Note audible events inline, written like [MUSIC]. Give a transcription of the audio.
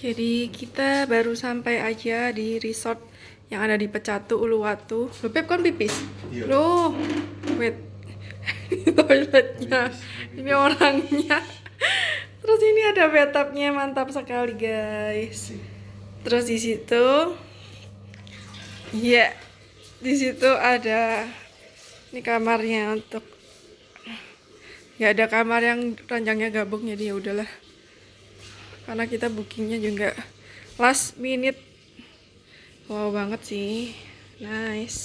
Jadi kita baru sampai aja di resort yang ada di Pecatu Uluwatu. Lo Pep kan pipis. Iya. Loh, wait. [LAUGHS] toiletnya. Ini orangnya. Terus ini ada bathtubnya mantap sekali, guys. Terus di situ Iya. Yeah, di situ ada ini kamarnya untuk ya ada kamar yang ranjangnya gabung jadi ya udahlah karena kita bookingnya juga last minute wow banget sih nice